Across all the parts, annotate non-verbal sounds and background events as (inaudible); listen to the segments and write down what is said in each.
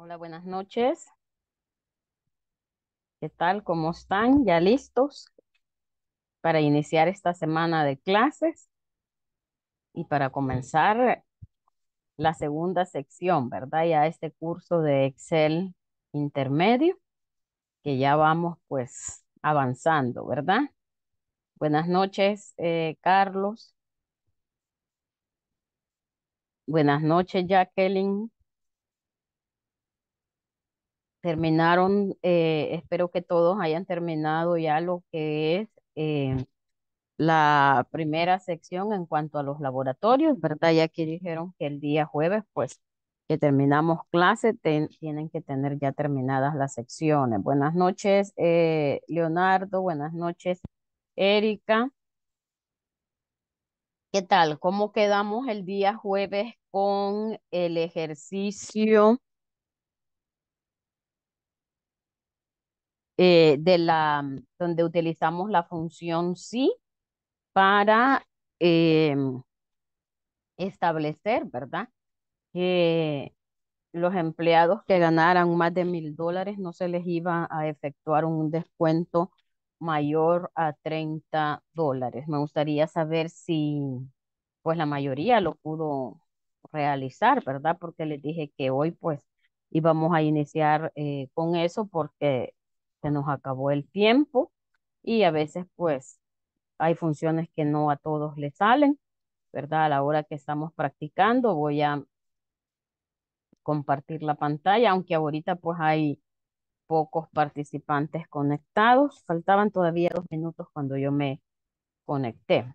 Hola, buenas noches. ¿Qué tal? ¿Cómo están? ¿Ya listos para iniciar esta semana de clases? Y para comenzar la segunda sección, ¿verdad? Ya este curso de Excel intermedio, que ya vamos pues avanzando, ¿verdad? Buenas noches, eh, Carlos. Buenas noches, Jacqueline terminaron, eh, espero que todos hayan terminado ya lo que es eh, la primera sección en cuanto a los laboratorios, ¿verdad? Ya que dijeron que el día jueves, pues, que terminamos clase, tienen que tener ya terminadas las secciones. Buenas noches, eh, Leonardo, buenas noches, Erika. ¿Qué tal? ¿Cómo quedamos el día jueves con el ejercicio Eh, de la, donde utilizamos la función sí para eh, establecer, ¿verdad? Que los empleados que ganaran más de mil dólares no se les iba a efectuar un descuento mayor a 30 dólares. Me gustaría saber si pues la mayoría lo pudo realizar, ¿verdad? Porque les dije que hoy pues íbamos a iniciar eh, con eso porque se nos acabó el tiempo y a veces pues hay funciones que no a todos le salen, ¿verdad? A la hora que estamos practicando voy a compartir la pantalla, aunque ahorita pues hay pocos participantes conectados. Faltaban todavía dos minutos cuando yo me conecté.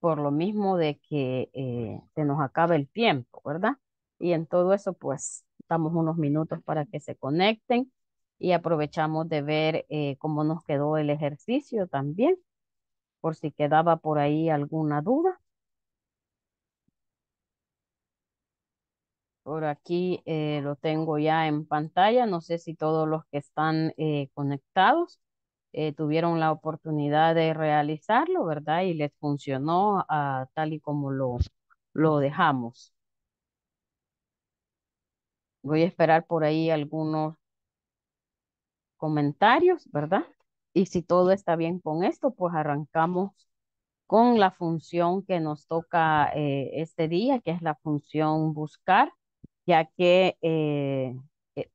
Por lo mismo de que eh, se nos acaba el tiempo, ¿verdad? Y en todo eso pues damos unos minutos para que se conecten y aprovechamos de ver eh, cómo nos quedó el ejercicio también, por si quedaba por ahí alguna duda. Por aquí eh, lo tengo ya en pantalla, no sé si todos los que están eh, conectados tuvieron la oportunidad de realizarlo, ¿verdad? Y les funcionó tal y como lo, lo dejamos. Voy a esperar por ahí algunos comentarios, ¿verdad? Y si todo está bien con esto, pues arrancamos con la función que nos toca eh, este día, que es la función buscar, ya que eh, eh,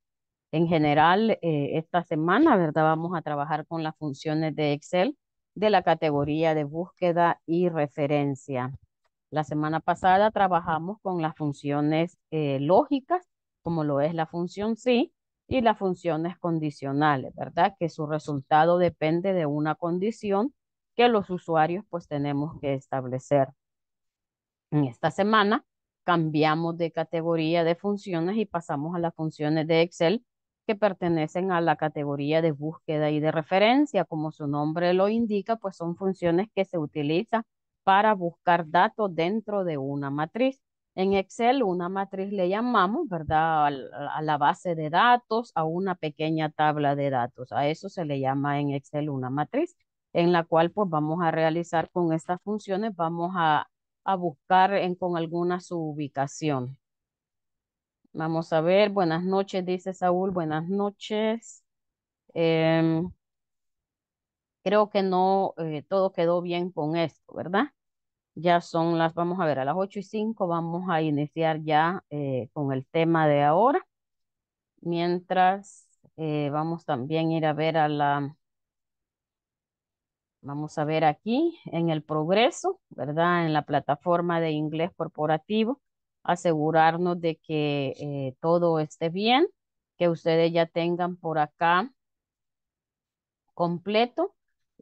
en general esta semana, ¿verdad? Vamos a trabajar con las funciones de Excel de la categoría de búsqueda y referencia. La semana pasada trabajamos con las funciones lógicas, como lo es la función sí, y las funciones condicionales, ¿verdad? Que su resultado depende de una condición que los usuarios pues tenemos que establecer. En esta semana cambiamos de categoría de funciones y pasamos a las funciones de Excel que pertenecen a la categoría de búsqueda y de referencia. Como su nombre lo indica, pues son funciones que se utilizan para buscar datos dentro de una matriz. En Excel, una matriz le llamamos, ¿verdad? A la base de datos, a una pequeña tabla de datos. A eso se le llama en Excel una matriz, en la cual pues vamos a realizar con estas funciones, vamos a, a buscar en, con alguna su ubicación. Vamos a ver, buenas noches, dice Saúl, buenas noches. Em, creo que no, eh, todo quedó bien con esto, ¿verdad? Ya son las, vamos a ver, a las 8 y 5 vamos a iniciar ya eh, con el tema de ahora. Mientras eh, vamos también a ir a ver a la, vamos a ver aquí en el progreso, ¿verdad? En la plataforma de inglés corporativo, asegurarnos de que eh, todo esté bien, que ustedes ya tengan por acá completo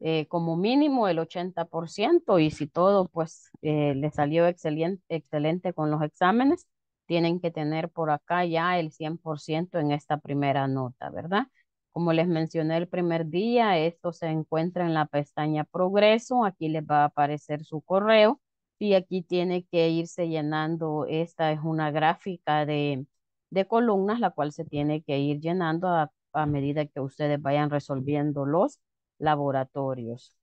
eh, como mínimo el 80% y si todo pues eh, le salió excelente, excelente con los exámenes, tienen que tener por acá ya el 100% en esta primera nota, ¿verdad? Como les mencioné el primer día, esto se encuentra en la pestaña Progreso, aquí les va a aparecer su correo y aquí tiene que irse llenando, esta es una gráfica de, de columnas, la cual se tiene que ir llenando a, medida que ustedes vayan resolviendo resolviéndolos laboratorios.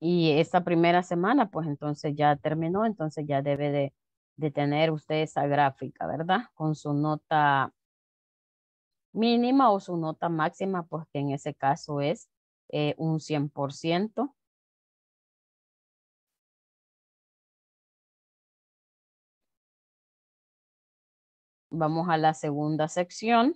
Y esta primera semana, pues entonces ya terminó, entonces ya debe de, tener usted esa gráfica, ¿verdad? Con su nota mínima o su nota máxima, porque pues, en ese caso es eh, un 100%. Vamos a la segunda sección.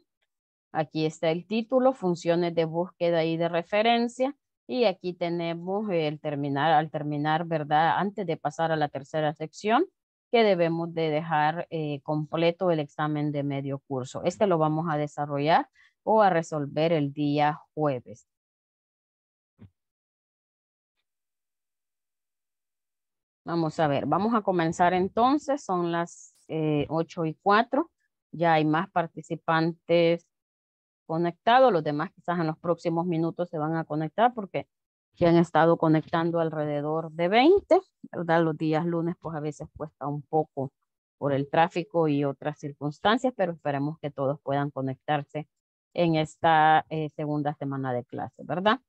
Aquí está el título, funciones de búsqueda y de referencia. Y aquí tenemos el terminar, al terminar, ¿verdad? Antes de pasar a la tercera sección, que debemos de dejar eh, completo el examen de medio curso. Este lo vamos a desarrollar o a resolver el día jueves. Vamos a ver, vamos a comenzar entonces, son las eh, ocho 8 y cuatro, Ya hay más participantes conectado, los demás quizás en los próximos minutos se van a conectar porque ya han estado conectando alrededor de 20, ¿verdad? Los días lunes pues a veces cuesta un poco por el tráfico y otras circunstancias, pero esperemos que todos puedan conectarse en esta eh, segunda semana de clase, ¿verdad?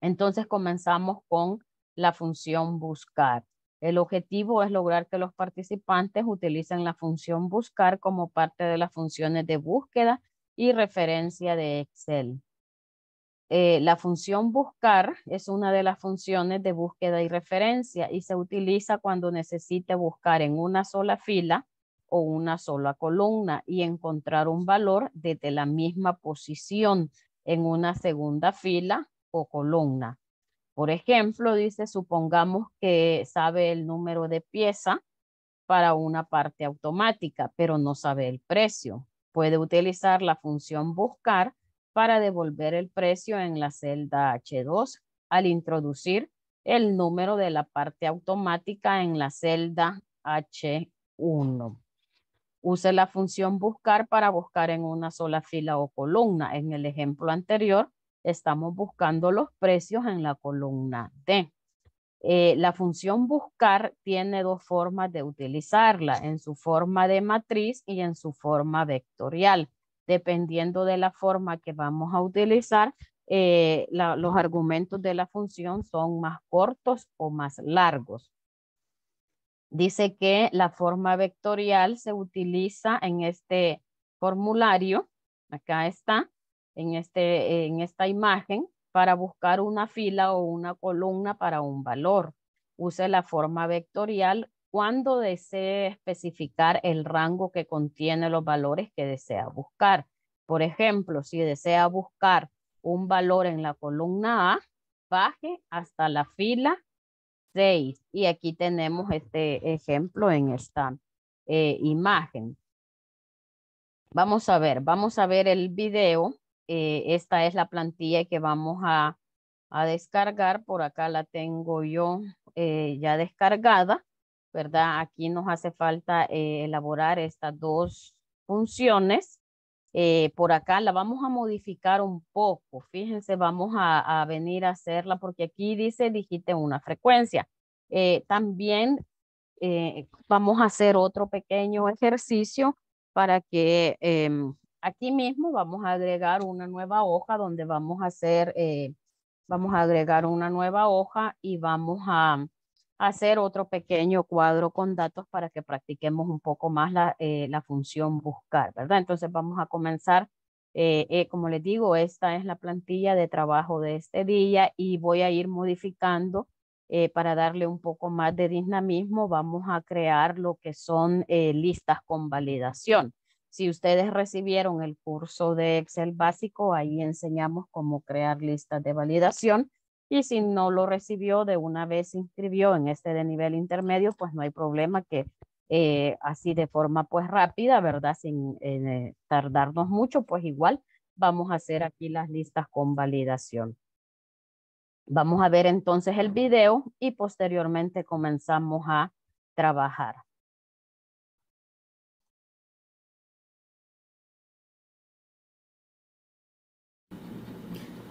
Entonces comenzamos con la función buscar. El objetivo es lograr que los participantes utilicen la función buscar como parte de las funciones de búsqueda y referencia de Excel. Eh, la función buscar es una de las funciones de búsqueda y referencia y se utiliza cuando necesite buscar en una sola fila o una sola columna y encontrar un valor desde la misma posición en una segunda fila o columna. Por ejemplo, dice, supongamos que sabe el número de pieza para una parte automática, pero no sabe el precio puede utilizar la función buscar para devolver el precio en la celda H2 al introducir el número de la parte automática en la celda H1. Use la función buscar para buscar en una sola fila o columna. En el ejemplo anterior, estamos buscando los precios en la columna D. Eh, la función buscar tiene dos formas de utilizarla, en su forma de matriz y en su forma vectorial. Dependiendo de la forma que vamos a utilizar, eh, los argumentos de la función son más cortos o más largos. Dice que la forma vectorial se utiliza en este formulario, acá está, en este, esta imagen, para buscar una fila o una columna para un valor. Use la forma vectorial cuando desee especificar el rango que contiene los valores que desea buscar. Por ejemplo, si desea buscar un valor en la columna A, baje hasta la fila 6. Y aquí tenemos este ejemplo en esta eh, imagen. Vamos a ver, vamos a ver el video eh, esta es la plantilla que vamos a, descargar. Por acá la tengo yo eh, ya descargada, ¿verdad? Aquí nos hace falta eh, elaborar estas dos funciones. por acá la vamos a modificar un poco. Fíjense, vamos a, a venir a hacerla porque aquí dice digite una frecuencia. también vamos a hacer otro pequeño ejercicio para que em, Aquí mismo vamos a agregar una nueva hoja donde vamos a hacer, eh, vamos a agregar una nueva hoja y vamos a, mm, hacer otro pequeño cuadro con datos para que practiquemos un poco más la, eh, función buscar, ¿verdad? Entonces vamos a comenzar, eh, como les digo, esta es la plantilla de trabajo de este día y voy a ir modificando para darle un poco más de dinamismo, vamos a crear lo que son listas con validación. Si ustedes recibieron el curso de Excel básico, ahí enseñamos cómo crear listas de validación. Y si no lo recibió de una vez inscribió en este de nivel intermedio, pues no hay problema que eh, así de forma pues rápida, ¿verdad? Sin eh, tardarnos mucho, pues igual vamos a hacer aquí las listas con validación. Vamos a ver entonces el video y posteriormente comenzamos a trabajar.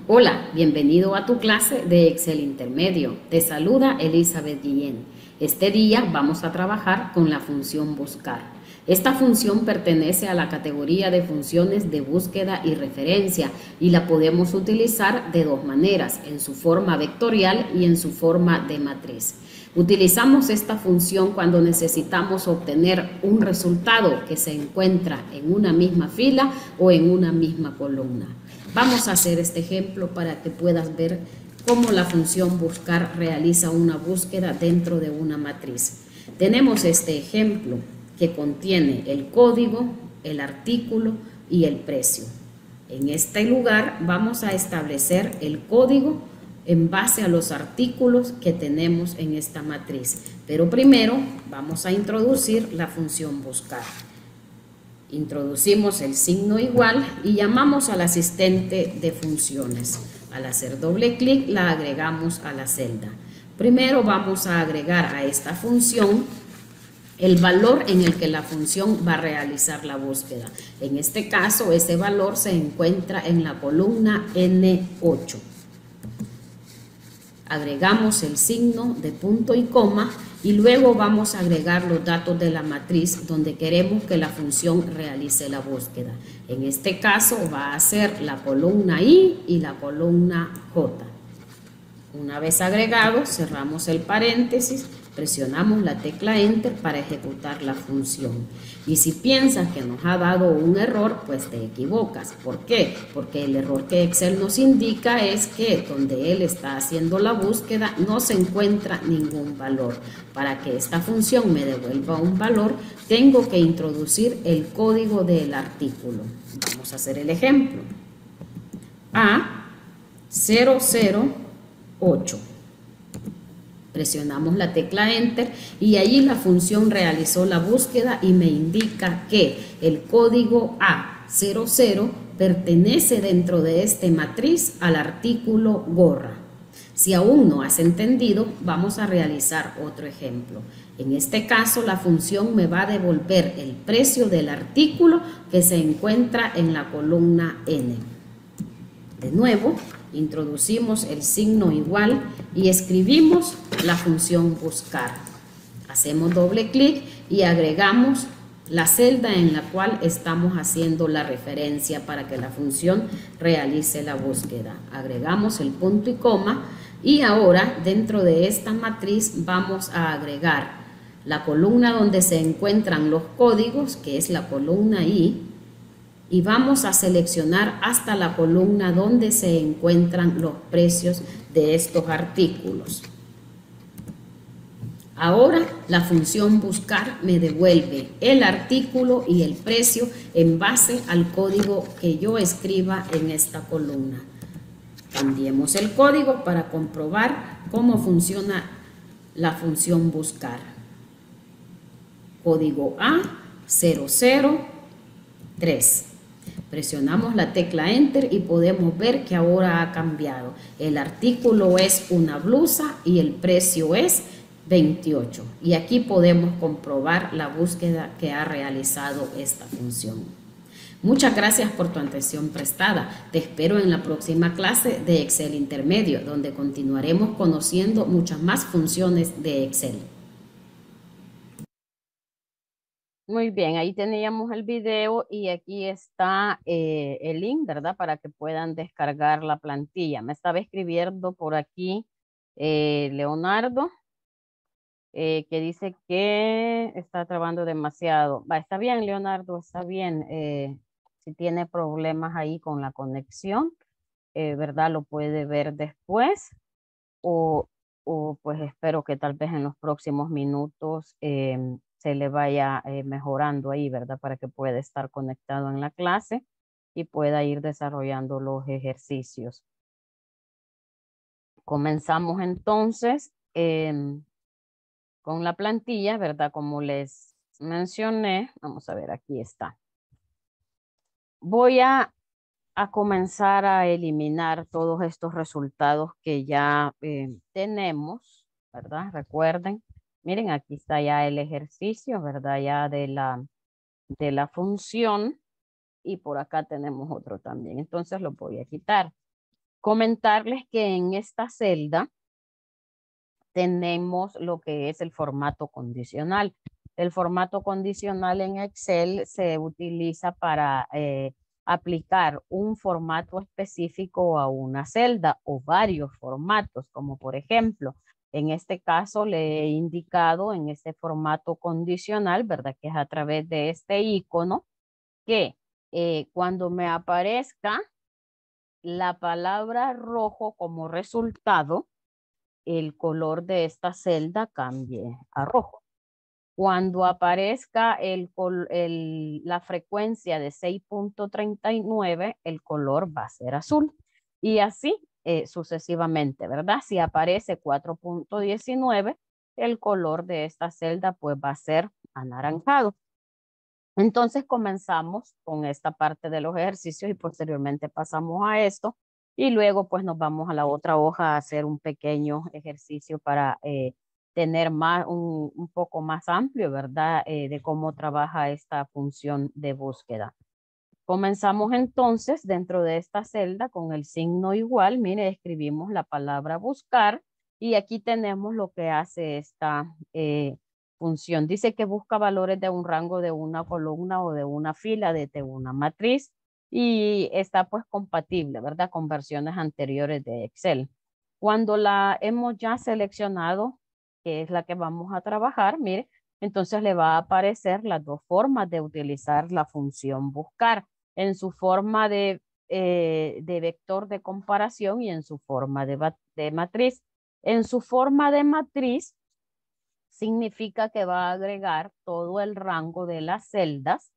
Hola, bienvenido a tu clase de Excel Intermedio. Te saluda Elizabeth Guillén. Este día vamos a trabajar con la función buscar. Esta función pertenece a la categoría de funciones de búsqueda y referencia y la podemos utilizar de dos maneras, en su forma vectorial y en su forma de matriz. Utilizamos esta función cuando necesitamos obtener un resultado que se encuentra en una misma fila o en una misma columna. Vamos a hacer este ejemplo para que puedas ver cómo la función buscar realiza una búsqueda dentro de una matriz. Tenemos este ejemplo que contiene el código, el artículo y el precio. En este lugar vamos a establecer el código en base a los artículos que tenemos en esta matriz. Pero primero vamos a introducir la función buscar. Introducimos el signo igual y llamamos al asistente de funciones. Al hacer doble clic la agregamos a la celda. Primero vamos a agregar a esta función el valor en el que la función va a realizar la búsqueda. En este caso, ese valor se encuentra en la columna N8. Agregamos el signo de punto y coma y luego vamos a agregar los datos de la matriz donde queremos que la función realice la búsqueda. En este caso va a ser la columna I y la columna J. Una vez agregado, cerramos el paréntesis, presionamos la tecla Enter para ejecutar la función. Y si piensas que nos ha dado un error, pues te equivocas. ¿Por qué? Porque el error que Excel nos indica es que donde él está haciendo la búsqueda no se encuentra ningún valor. Para que esta función me devuelva un valor, tengo que introducir el código del artículo. Vamos a hacer el ejemplo. A008. Presionamos la tecla Enter y allí la función realizó la búsqueda y me indica que el código A00 pertenece dentro de este matriz al artículo gorra. Si aún no has entendido, vamos a realizar otro ejemplo. En este caso, la función me va a devolver el precio del artículo que se encuentra en la columna N. De nuevo, introducimos el signo igual y escribimos la función buscar. Hacemos doble clic y agregamos la celda en la cual estamos haciendo la referencia para que la función realice la búsqueda. Agregamos el punto y coma y ahora dentro de esta matriz vamos a agregar la columna donde se encuentran los códigos, que es la columna I, y vamos a seleccionar hasta la columna donde se encuentran los precios de estos artículos. Ahora la función buscar me devuelve el artículo y el precio en base al código que yo escriba en esta columna. Cambiemos el código para comprobar cómo funciona la función buscar. Código A003. Presionamos la tecla Enter y podemos ver que ahora ha cambiado. El artículo es una blusa y el precio es 28. Y aquí podemos comprobar la búsqueda que ha realizado esta función. Muchas gracias por tu atención prestada. Te espero en la próxima clase de Excel Intermedio, donde continuaremos conociendo muchas más funciones de Excel. Muy bien, ahí teníamos el video y aquí está eh, el link, ¿verdad? Para que puedan descargar la plantilla. Me estaba escribiendo por aquí eh, Leonardo, eh, que dice que está trabando demasiado. Va, está bien, Leonardo, está bien. si tiene problemas ahí con la conexión, ¿verdad? Lo puede ver después o, o, pues espero que tal vez en los próximos minutos em, se le vaya eh, mejorando ahí, ¿verdad? Para que pueda estar conectado en la clase y pueda ir desarrollando los ejercicios. Comenzamos entonces em, con la plantilla, ¿verdad? Como les mencioné, vamos a ver, aquí está. Voy a, comenzar a eliminar todos estos resultados que ya em, tenemos, ¿verdad? Recuerden, Miren, aquí está ya el ejercicio, ¿verdad? Ya de la, de la función. Y por acá tenemos otro también. Entonces lo voy a quitar. Comentarles que en esta celda tenemos lo que es el formato condicional. El formato condicional en Excel se utiliza para eh, aplicar un formato específico a una celda o varios formatos, como por ejemplo, en este caso le he indicado en este formato condicional, ¿verdad? Que es a través de este icono, que eh, cuando me aparezca la palabra rojo como resultado, el color de esta celda cambie a rojo. Cuando aparezca el, la frecuencia de 6.39, el color va a ser azul. Y así eh, sucesivamente, ¿verdad? Si aparece 4.19, el color de esta celda pues va a ser anaranjado. Entonces comenzamos con esta parte de los ejercicios y posteriormente pasamos a esto y luego pues nos vamos a la otra hoja a hacer un pequeño ejercicio para eh, tener más, un, poco más amplio, ¿verdad? Eh, de cómo trabaja esta función de búsqueda. Comenzamos entonces dentro de esta celda con el signo igual. Mire, escribimos la palabra buscar y aquí tenemos lo que hace esta eh, función. Dice que busca valores de un rango de una columna o de una fila de una matriz y está pues compatible, ¿verdad? Con versiones anteriores de Excel. Cuando la hemos ya seleccionado, que es la que vamos a trabajar, mire, entonces le va a aparecer las dos formas de utilizar la función buscar en su forma eh, de, vector de comparación y en su forma de, de matriz. En su forma de matriz significa que va a agregar todo el rango de las celdas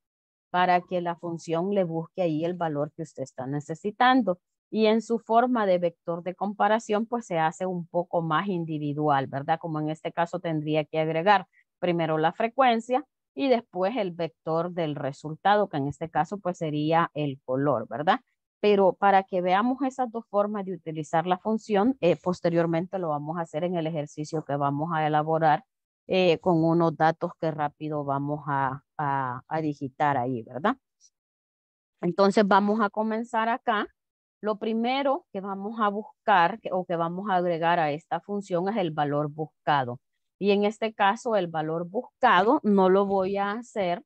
para que la función le busque ahí el valor que usted está necesitando. Y en su forma de vector de comparación, pues se hace un poco más individual, ¿verdad? Como en este caso tendría que agregar primero la frecuencia, y después el vector del resultado, que en este caso pues sería el color, ¿verdad? Pero para que veamos esas dos formas de utilizar la función, eh, posteriormente lo vamos a hacer en el ejercicio que vamos a elaborar eh, con unos datos que rápido vamos a, a digitar ahí, ¿verdad? Entonces vamos a comenzar acá. Lo primero que vamos a buscar o que vamos a agregar a esta función es el valor buscado. Y en este caso, el valor buscado no lo voy a hacer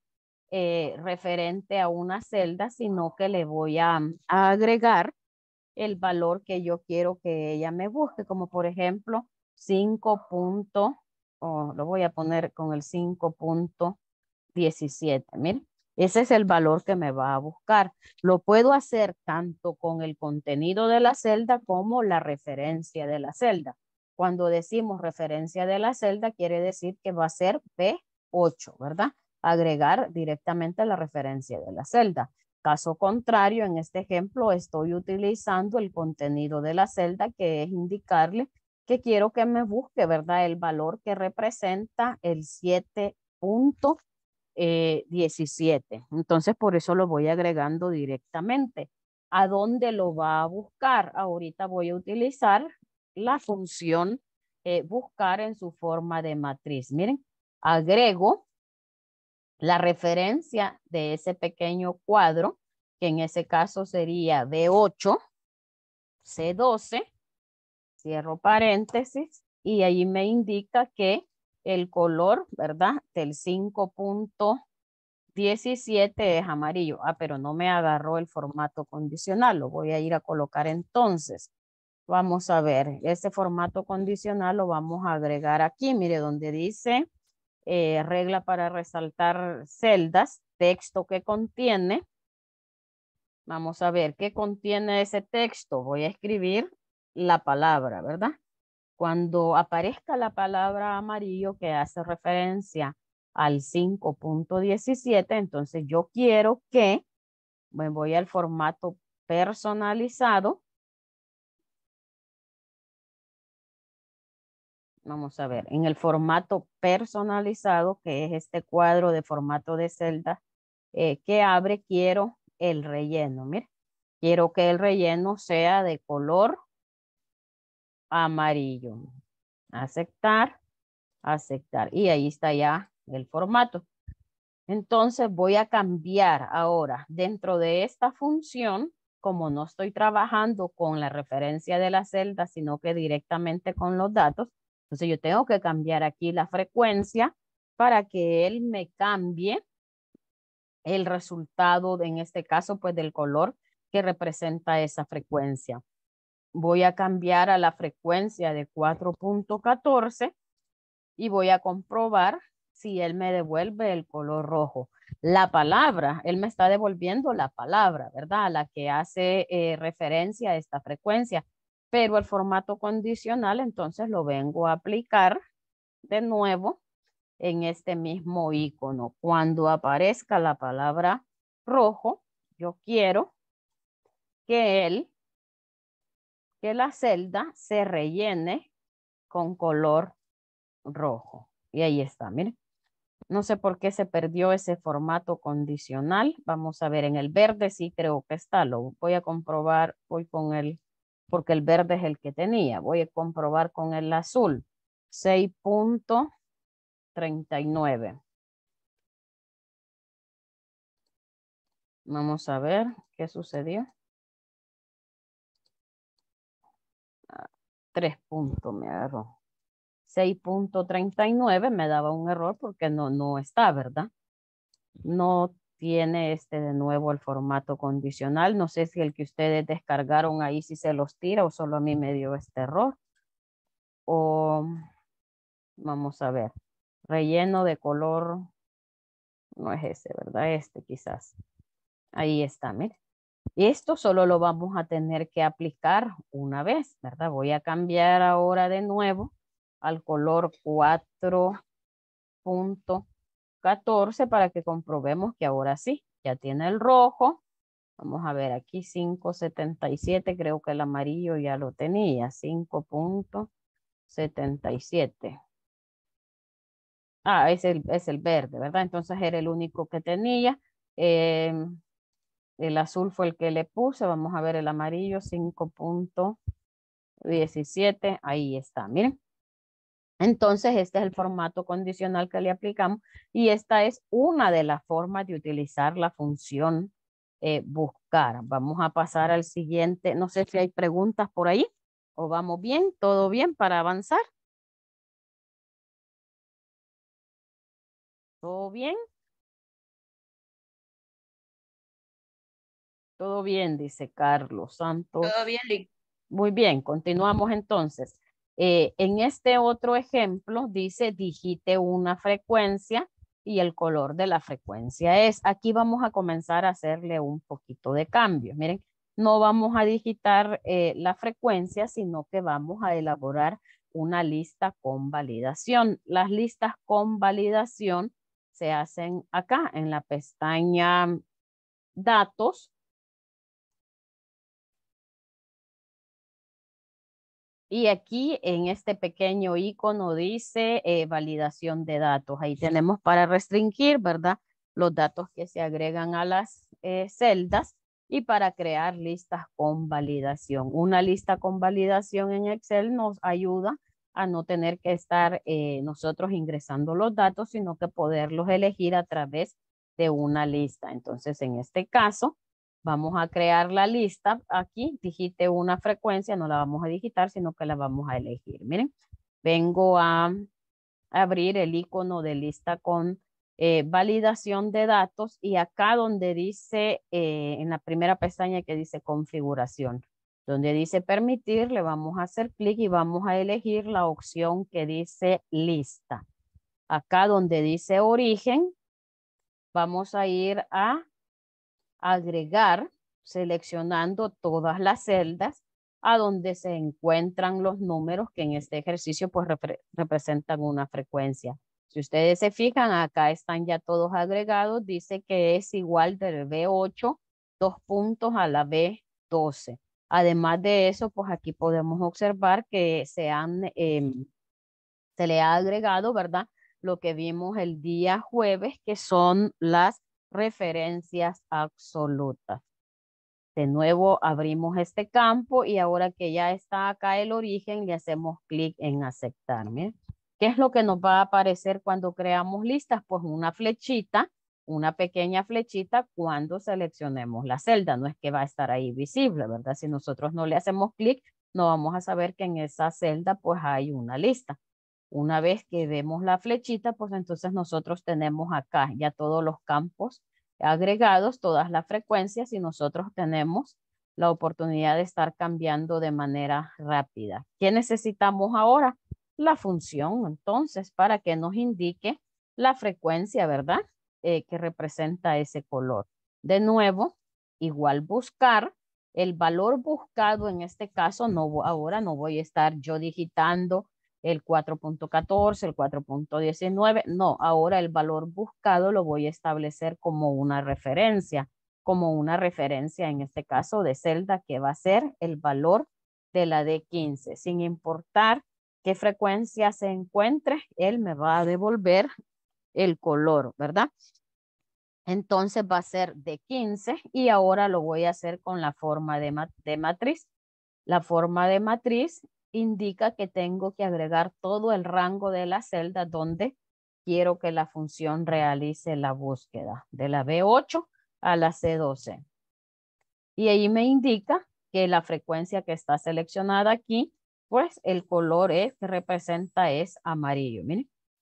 eh, referente a una celda, sino que le voy mm, a, agregar el valor que yo quiero que ella me busque, como por ejemplo 5. lo voy a poner con el 5.17. ese es el valor que me va a buscar. Lo puedo hacer tanto con el contenido de la celda como la referencia de la celda. Cuando decimos referencia de la celda, quiere decir que va a ser B8, ¿verdad? Agregar directamente la referencia de la celda. Caso contrario, en este ejemplo estoy utilizando el contenido de la celda, que es indicarle que quiero que me busque, ¿verdad? El valor que representa el 7.17. Entonces, por eso lo voy agregando directamente. ¿A dónde lo va a buscar? Ahorita voy a utilizar la función eh, buscar en su forma de matriz. Miren, agrego la referencia de ese pequeño cuadro, que en ese caso sería B8, C12, cierro paréntesis, y ahí me indica que el color, ¿verdad? Del 5.17 es amarillo. Ah, pero no me agarró el formato condicional, lo voy a ir a colocar entonces. Vamos a ver, este formato condicional lo vamos a agregar aquí, mire donde dice eh, regla para resaltar celdas, texto que contiene. Vamos a ver, ¿qué contiene ese texto? Voy a escribir la palabra, ¿verdad? Cuando aparezca la palabra amarillo que hace referencia al 5.17, entonces yo quiero que, me voy al formato personalizado, vamos a ver, en el formato personalizado, que es este cuadro de formato de celda eh, que abre, quiero el relleno. Mire, quiero que el relleno sea de color amarillo. Aceptar, aceptar. Y ahí está ya el formato. Entonces voy a cambiar ahora dentro de esta función, como no estoy trabajando con la referencia de la celda, sino que directamente con los datos, entonces yo tengo que cambiar aquí la frecuencia para que él me cambie el resultado, en este caso, pues del color que representa esa frecuencia. Voy a cambiar a la frecuencia de 4.14 y voy a comprobar si él me devuelve el color rojo. La palabra, él me está devolviendo la palabra, ¿verdad? la que hace eh, referencia a esta frecuencia pero el formato condicional entonces lo vengo a aplicar de nuevo en este mismo icono. Cuando aparezca la palabra rojo, yo quiero que él, que la celda se rellene con color rojo. Y ahí está, miren. No sé por qué se perdió ese formato condicional. Vamos a ver, en el verde sí creo que está. Lo voy a comprobar, voy con el porque el verde es el que tenía. Voy a comprobar con el azul. 6.39. Vamos a ver qué sucedió. Ah, tres puntos me agarró. 6.39 me daba un error porque no, no está, ¿verdad? No tiene este de nuevo el formato condicional. No sé si el que ustedes descargaron ahí si se los tira o solo a mí me dio este error. O vamos a ver, relleno de color, no es ese, ¿verdad? Este quizás. Ahí está, Y Esto solo lo vamos a tener que aplicar una vez, ¿verdad? Voy a cambiar ahora de nuevo al color 4. Punto 14 para que comprobemos que ahora sí, ya tiene el rojo. Vamos a ver aquí 5.77, creo que el amarillo ya lo tenía, 5.77. Ah, es el, es el verde, ¿verdad? Entonces era el único que tenía. Eh, el azul fue el que le puse. Vamos a ver el amarillo, 5.17. Ahí está, miren. Entonces, este es el formato condicional que le aplicamos y esta es una de las formas de utilizar la función eh, buscar. Vamos a pasar al siguiente. No sé si hay preguntas por ahí o vamos bien, todo bien para avanzar. ¿Todo bien? Todo bien, dice Carlos Santos. Todo bien, Muy bien, continuamos entonces. Eh, en este otro ejemplo dice digite una frecuencia y el color de la frecuencia es. Aquí vamos a comenzar a hacerle un poquito de cambio. Miren, no vamos a digitar eh, la frecuencia, sino que vamos a elaborar una lista con validación. Las listas con validación se hacen acá en la pestaña mm, datos Y aquí en este pequeño icono dice eh, validación de datos. Ahí tenemos para restringir, ¿verdad? Los datos que se agregan a las eh, celdas y para crear listas con validación. Una lista con validación en Excel nos ayuda a no tener que estar eh, nosotros ingresando los datos, sino que poderlos elegir a través de una lista. Entonces, en este caso, Vamos a crear la lista aquí, digite una frecuencia, no la vamos a digitar, sino que la vamos a elegir. Miren, vengo a abrir el icono de lista con eh, validación de datos y acá donde dice, eh, en la primera pestaña que dice configuración, donde dice permitir, le vamos a hacer clic y vamos a elegir la opción que dice lista. Acá donde dice origen, vamos a ir a agregar seleccionando todas las celdas a donde se encuentran los números que en este ejercicio pues representan una frecuencia. Si ustedes se fijan, acá están ya todos agregados, dice que es igual del B8 dos puntos a la B12. Además de eso, pues aquí podemos observar que se, han, em, se le ha agregado, ¿verdad? Lo que vimos el día jueves, que son las referencias absolutas. De nuevo abrimos este campo y ahora que ya está acá el origen, le hacemos clic en aceptar. ¿Qué es lo que nos va a aparecer cuando creamos listas? Pues una flechita, una pequeña flechita cuando seleccionemos la celda. No es que va a estar ahí visible, ¿verdad? Si nosotros no le hacemos clic, no vamos a saber que en esa celda pues hay una lista. Una vez que vemos la flechita, pues entonces nosotros tenemos acá ya todos los campos agregados, todas las frecuencias y nosotros tenemos la oportunidad de estar cambiando de manera rápida. ¿Qué necesitamos ahora? La función, entonces, para que nos indique la frecuencia, ¿verdad? Eh, que representa ese color. De nuevo, igual buscar, el valor buscado en este caso, no, ahora no voy a estar yo digitando el 4.14, el 4.19. No, ahora el valor buscado lo voy a establecer como una referencia, como una referencia en este caso de celda que va a ser el valor de la D15. Sin importar qué frecuencia se encuentre, él me va a devolver el color, ¿verdad? Entonces va a ser d 15 y ahora lo voy a hacer con la forma de, de matriz. La forma de matriz indica que tengo que agregar todo el rango de la celda donde quiero que la función realice la búsqueda de la B8 a la C12. Y ahí me indica que la frecuencia que está seleccionada aquí, pues el color e que representa es amarillo.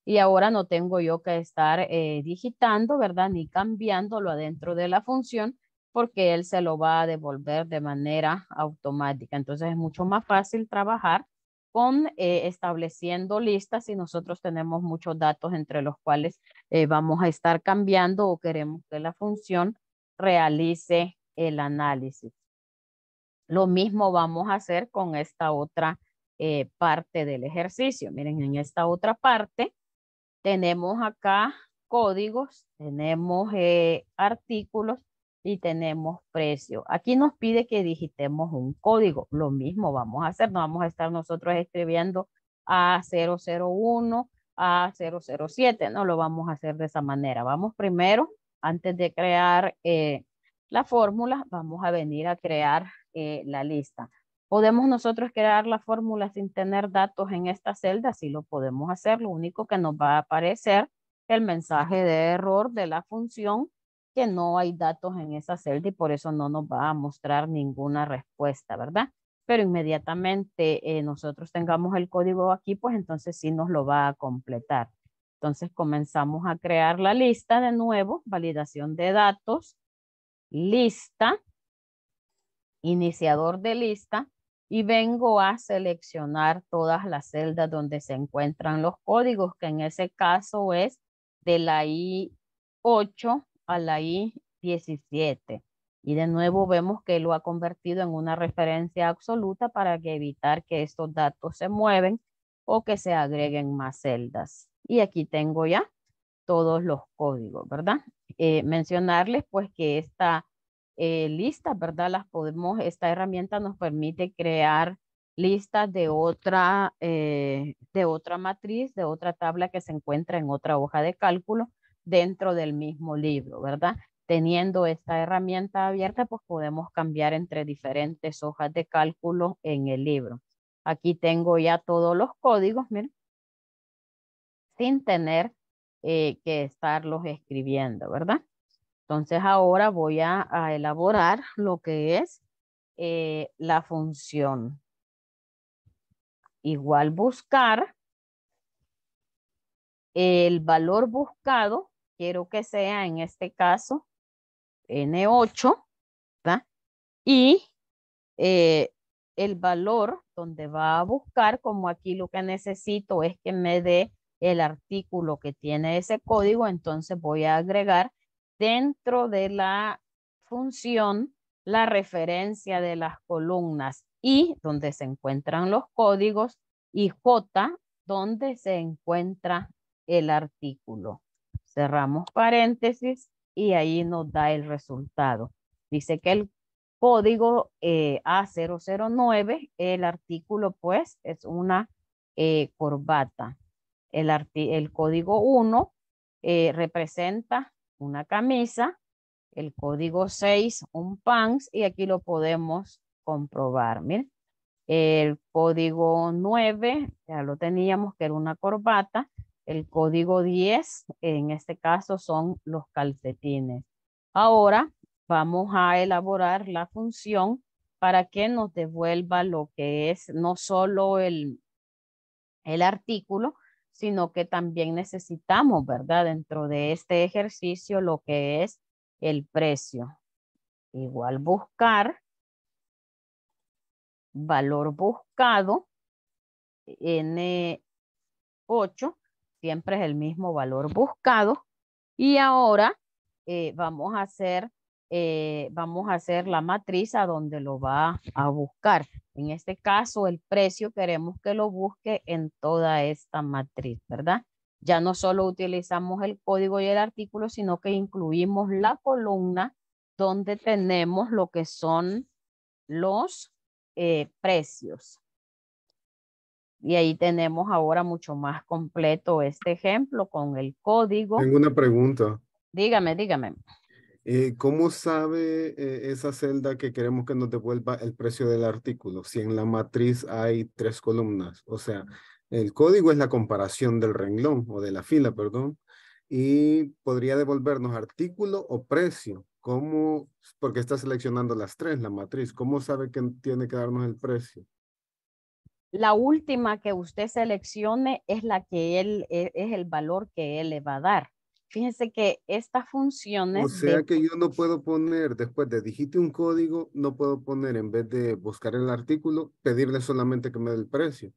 Y ahora no tengo yo que estar eh, digitando, ¿verdad? Ni cambiándolo adentro de la función, porque él se lo va a devolver de manera automática. Entonces es mucho más fácil trabajar con eh, estableciendo listas y nosotros tenemos muchos datos entre los cuales eh, vamos a estar cambiando o queremos que la función realice el análisis. Lo mismo vamos a hacer con esta otra eh, parte del ejercicio. Miren, en esta otra parte tenemos acá códigos, tenemos artículos y tenemos precio. Aquí nos pide que digitemos un código. Lo mismo vamos a hacer. No vamos a estar nosotros escribiendo A001, A007. No lo vamos a hacer de esa manera. Vamos primero, antes de crear eh, la fórmula, vamos a venir a crear eh, la lista. ¿Podemos nosotros crear la fórmula sin tener datos en esta celda? Sí lo podemos hacer. Lo único que nos va a aparecer el mensaje de error de la función que no hay datos en esa celda y por eso no nos va a mostrar ninguna respuesta, ¿verdad? Pero inmediatamente eh, nosotros tengamos el código aquí, pues entonces sí nos lo va a completar. Entonces comenzamos a crear la lista de nuevo, validación de datos, lista, iniciador de lista, y vengo a seleccionar todas las celdas donde se encuentran los códigos, que en ese caso es de la I8 a la I-17. Y de nuevo vemos que lo ha convertido en una referencia absoluta para evitar que estos datos se mueven o que se agreguen más celdas. Y aquí tengo ya todos los códigos, ¿verdad? Eh, mencionarles pues que esta eh, lista, ¿verdad? Las podemos, esta herramienta nos permite crear listas de otra, eh, de otra matriz, de otra tabla que se encuentra en otra hoja de cálculo dentro del mismo libro, ¿verdad? Teniendo esta herramienta abierta, pues podemos cambiar entre diferentes hojas de cálculo en el libro. Aquí tengo ya todos los códigos, miren, sin tener eh, que estarlos escribiendo, ¿verdad? Entonces ahora voy a, elaborar lo que es eh, la función. Igual buscar el valor buscado quiero que sea en este caso N8, ¿verdad? Y eh, el valor donde va a buscar, como aquí lo que necesito es que me dé el artículo que tiene ese código, entonces voy a agregar dentro de la función la referencia de las columnas I, donde se encuentran los códigos, y J, donde se encuentra el artículo. Cerramos paréntesis y ahí nos da el resultado. Dice que el código eh, A009, el artículo pues es una eh, corbata. El, el, código 1 eh, representa una camisa, el código 6 un pants y aquí lo podemos comprobar. El código 9, ya lo teníamos, que era una corbata. El código 10, en este caso, son los calcetines. Ahora vamos a elaborar la función para que nos devuelva lo que es no solo el, el artículo, sino que también necesitamos, ¿verdad? Dentro de este ejercicio lo que es el precio. Igual buscar, valor buscado, N8, siempre es el mismo valor buscado. Y ahora eh, vamos, a hacer, eh, vamos a hacer la matriz a donde lo va a buscar. En este caso, el precio queremos que lo busque en toda esta matriz, ¿verdad? Ya no solo utilizamos el código y el artículo, sino que incluimos la columna donde tenemos lo que son los eh, precios. Y ahí tenemos ahora mucho más completo este ejemplo con el código. Tengo una pregunta. Dígame, dígame. Eh, ¿Cómo sabe eh, esa celda que queremos que nos devuelva el precio del artículo? Si en la matriz hay tres columnas, o sea, el código es la comparación del renglón o de la fila, perdón, y podría devolvernos artículo o precio. ¿Cómo? Porque está seleccionando las tres, la matriz. ¿Cómo sabe que tiene que darnos el precio? La última que usted seleccione es la que él, e, es el valor que él le va a dar. Fíjense que estas funciones... O sea que yo no puedo poner, después de digite un código, no puedo poner, en vez de buscar el artículo, pedirle solamente que me dé el precio.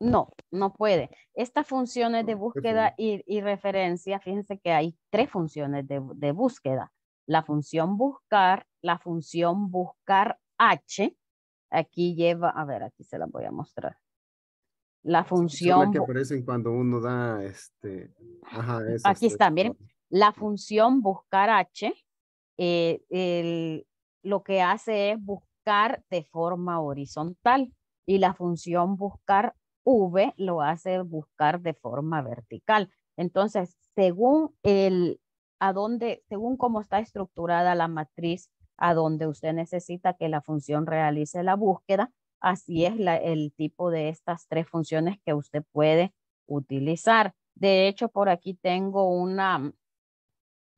No, no puede. Estas funciones de búsqueda y, referencia, fíjense que hay tres funciones de, búsqueda. La función buscar, la función buscar H Aquí lleva, a ver, aquí se la voy a mostrar. La función. es que aparecen cuando uno da este. Ajá, eso, aquí está, miren. La función buscar H, eh, lo que hace es buscar de forma horizontal y la función buscar V lo hace buscar de forma vertical. Entonces, según el, a dónde, según cómo está estructurada la matriz a donde usted necesita que la función realice la búsqueda. Así es el tipo de estas tres funciones que usted puede utilizar. De hecho, por aquí tengo una,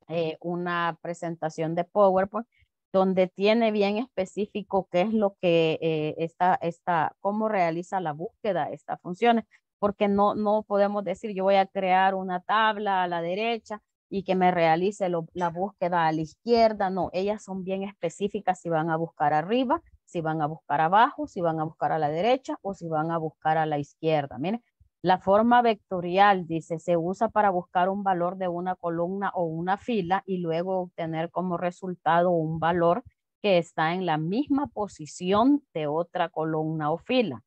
eh, una presentación de PowerPoint donde tiene bien específico qué es lo que está, eh, está, cómo realiza la búsqueda estas funciones, porque no, no podemos decir yo voy a crear una tabla a la derecha y que me realice la búsqueda a la izquierda. No, ellas son bien específicas si van a buscar arriba, si van a buscar abajo, si van a buscar a la derecha o si van a buscar a la izquierda. Miren, la forma vectorial, dice, se usa para buscar un valor de una columna o una fila y luego obtener como resultado un valor que está en la misma posición de otra columna o fila.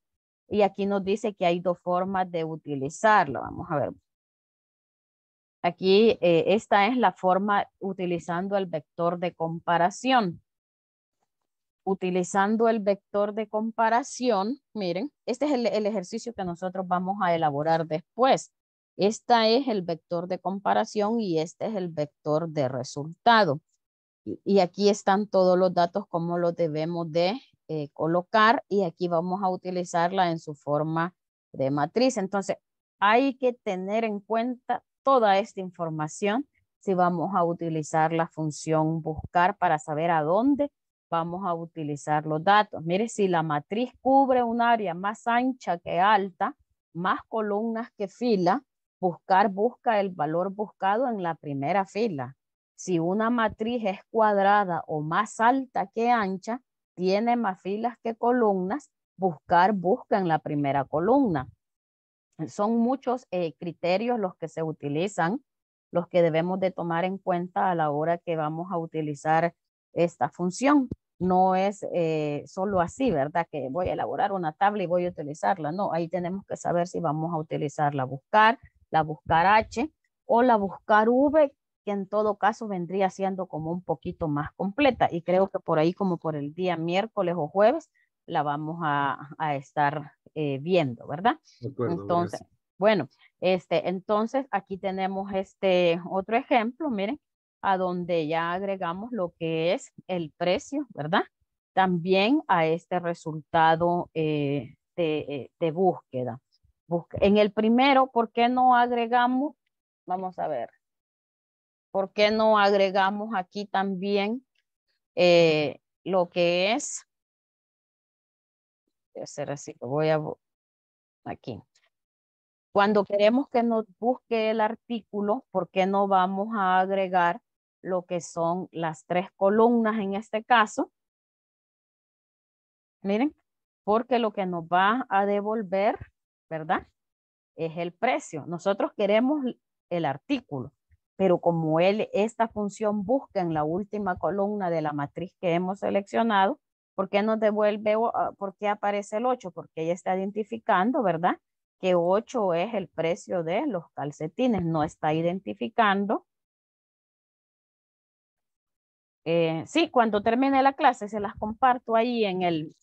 Y aquí nos dice que hay dos formas de utilizarlo. Vamos a ver, Aquí eh, esta es la forma utilizando el vector de comparación. Utilizando el vector de comparación, miren, este es el, ejercicio que nosotros vamos a elaborar después. Esta es el vector de comparación y este es el vector de resultado. Y, aquí están todos los datos como los debemos de eh, colocar y aquí vamos a utilizarla en su forma de matriz. Entonces, hay que tener en cuenta toda esta información si vamos a utilizar la función buscar para saber a dónde vamos a utilizar los datos. Mire, si la matriz cubre un área más ancha que alta, más columnas que fila, buscar busca el valor buscado en la primera fila. Si una matriz es cuadrada o más alta que ancha, tiene más filas que columnas, buscar busca en la primera columna son muchos eh, criterios los que se utilizan, los que debemos de tomar en cuenta a la hora que vamos a utilizar esta función. No es eh, solo así, ¿verdad? Que voy a elaborar una tabla y voy a utilizarla. No, ahí tenemos que saber si vamos a utilizar la buscar, la buscar H o la buscar V, que en todo caso vendría siendo como un poquito más completa. Y creo que por ahí, como por el día miércoles o jueves, la vamos a, estar eh, viendo, ¿verdad? entonces, bueno, este, entonces aquí tenemos este otro ejemplo, miren, a donde ya agregamos lo que es el precio, ¿verdad? También a este resultado eh, de, búsqueda. En el primero, ¿por qué no agregamos? Vamos a ver. ¿Por qué no agregamos aquí también eh, lo que es de ser así, lo voy a aquí. Cuando queremos que nos busque el artículo, ¿por qué no vamos a agregar lo que son las tres columnas en este caso? Miren, porque lo que nos va a devolver, ¿verdad? Es el precio. Nosotros queremos el artículo, pero como él, esta función busca en la última columna de la matriz que hemos seleccionado, ¿Por qué nos devuelve, ah, por qué aparece el 8? Porque ella está identificando, ¿verdad? Que 8 es el precio de los calcetines. No está identificando. Eh, sí, cuando termine la clase se las comparto ahí en el,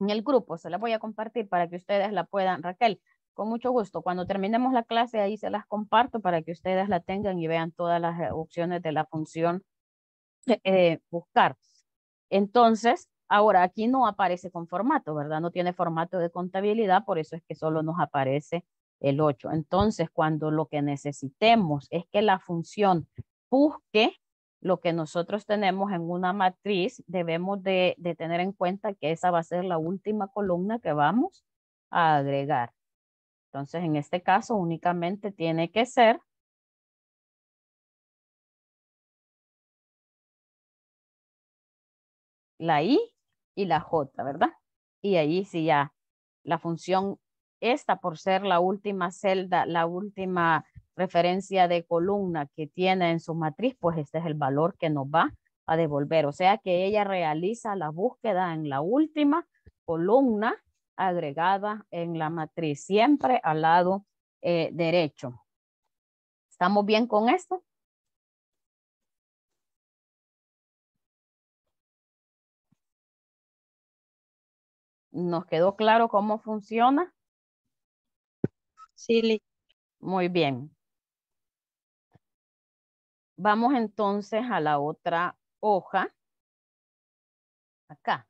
en el grupo. Se las voy a compartir para que ustedes la puedan. Raquel, con mucho gusto. Cuando terminemos la clase ahí se las comparto para que ustedes la tengan y vean todas las eh, opciones de la función eh, buscar. Entonces, Ahora, aquí no aparece con formato, ¿verdad? No tiene formato de contabilidad, por eso es que solo nos aparece el 8. Entonces, cuando lo que necesitemos es que la función busque lo que nosotros tenemos en una matriz, debemos de, de, tener en cuenta que esa va a ser la última columna que vamos a agregar. Entonces, en este caso, únicamente tiene que ser la I y la J, ¿verdad? Y ahí sí ya la función esta por ser la última celda, la última referencia de columna que tiene en su matriz, pues este es el valor que nos va a devolver. O sea que ella realiza la búsqueda en la última columna agregada en la matriz, siempre al lado eh, derecho. ¿Estamos bien con esto? ¿Nos quedó claro cómo funciona? Sí, Muy bien. Vamos entonces a la otra hoja. Acá.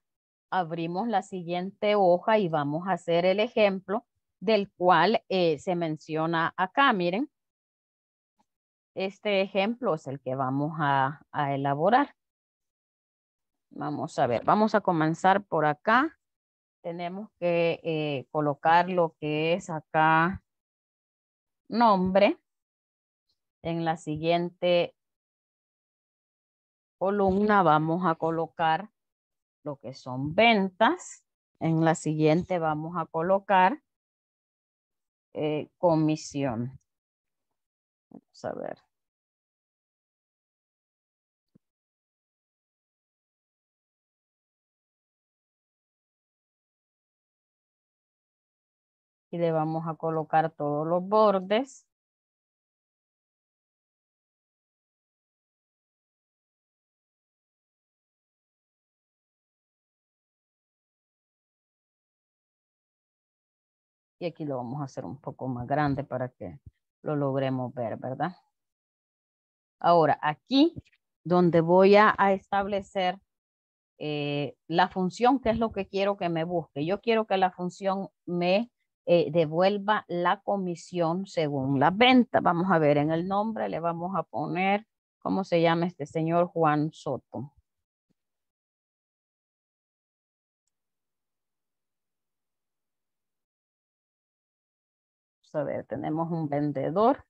Abrimos la siguiente hoja y vamos a hacer el ejemplo del cual eh, se menciona acá. Miren, este ejemplo es el que vamos a elaborar. Vamos a ver, vamos a comenzar por acá tenemos que eh, colocar lo que es acá nombre en la siguiente columna vamos a colocar lo que son ventas. En la siguiente vamos a colocar eh, comisión. Vamos a ver. y le vamos a colocar todos los bordes. Y aquí lo vamos a hacer un poco más grande para que lo logremos ver, ¿verdad? Ahora, aquí donde voy a, establecer eh, la función, ¿qué es lo que quiero que me busque. Yo quiero que la función me eh, devuelva la comisión según la venta. Vamos a ver, en el nombre le vamos a poner, ¿cómo se llama este señor Juan Soto? a ver, tenemos un vendedor.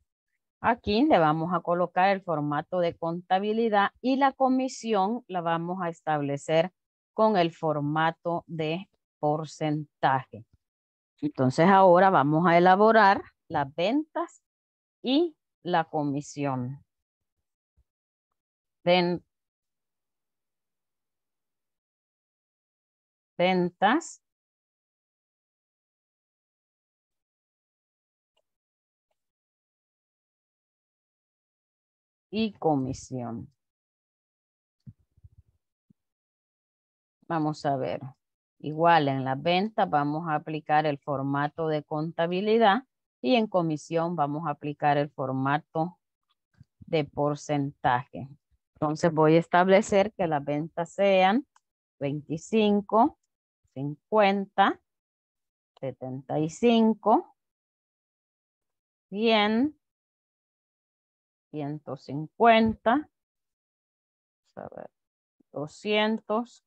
Aquí le vamos a colocar el formato de contabilidad y la comisión la vamos a establecer con el formato de porcentaje. Entonces ahora vamos a elaborar las ventas y la comisión. ventas. Y comisión. Vamos a ver. Igual en las ventas vamos a aplicar el formato de contabilidad y en comisión vamos a aplicar el formato de porcentaje. Entonces voy a establecer que las ventas sean 25, 50, 75, 100, 150, 200,